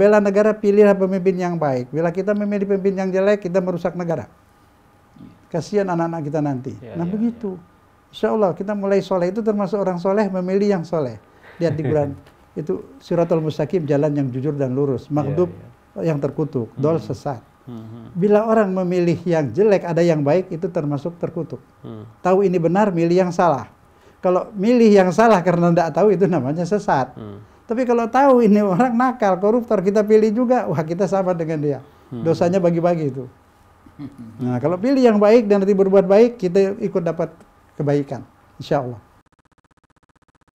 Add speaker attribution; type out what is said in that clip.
Speaker 1: bela negara pilihlah pemimpin yang baik. Bila kita memilih pemimpin yang jelek, kita merusak negara. Kasihan anak-anak kita nanti. Ya, nah ya, begitu. Ya. Insya Allah kita mulai soleh itu termasuk orang soleh memilih yang soleh. Lihat di Quran itu suratul mustaqim jalan yang jujur dan lurus. Iya, Makdub ya, ya. yang terkutuk, hmm. sesat. Hmm. Bila orang memilih yang jelek ada yang baik itu termasuk terkutuk. Hmm. Tahu ini benar milih yang salah. Kalau milih yang salah karena tidak tahu itu namanya sesat. Hmm. Tapi kalau tahu ini orang nakal, koruptor, kita pilih juga, wah kita sama dengan dia. Hmm. Dosanya bagi-bagi itu. Nah, kalau pilih yang baik dan nanti berbuat baik, kita ikut dapat kebaikan. Insya Allah.